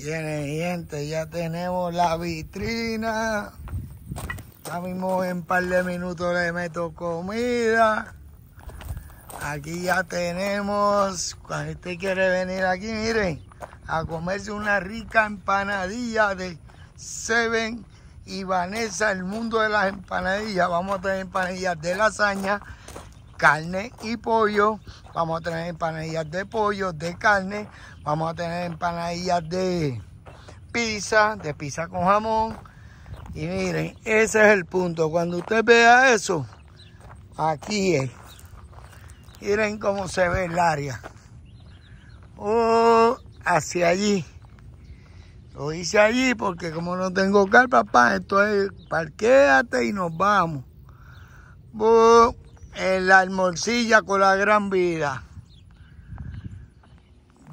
Bien gente, ya tenemos la vitrina. Ya mismo en un par de minutos le meto comida. Aquí ya tenemos, cuando usted quiere venir aquí, miren, a comerse una rica empanadilla de Seven y Vanessa, el mundo de las empanadillas. Vamos a tener empanadillas de lasaña, carne y pollo. Vamos a tener empanadillas de pollo, de carne. Vamos a tener empanadillas de pizza, de pizza con jamón. Y miren, ese es el punto. Cuando usted vea eso, aquí es. Miren cómo se ve el área. o oh, hacia allí. Lo hice allí porque como no tengo carpa papá, entonces parquéate y nos vamos la almorcilla con la gran vida.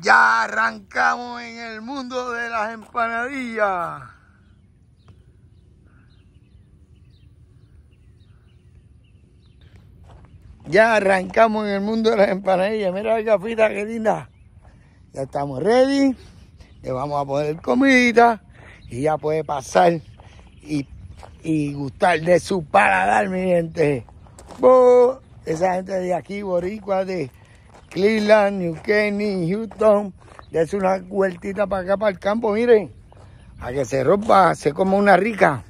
Ya arrancamos en el mundo de las empanadillas. Ya arrancamos en el mundo de las empanadillas. Mira la gafita, que linda. Ya estamos ready. Le vamos a poner comida y ya puede pasar y, gustar de su paladar, mi gente. Esa gente de aquí, boricua, de Cleveland, New Kenny, Houston, hace una vueltita para acá, para el campo, miren, a que se rompa, se come una rica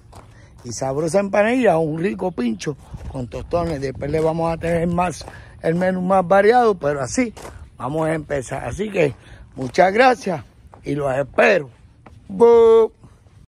y sabrosa empanilla, un rico pincho con tostones. Después le vamos a tener más, el menú más variado, pero así vamos a empezar. Así que muchas gracias y los espero.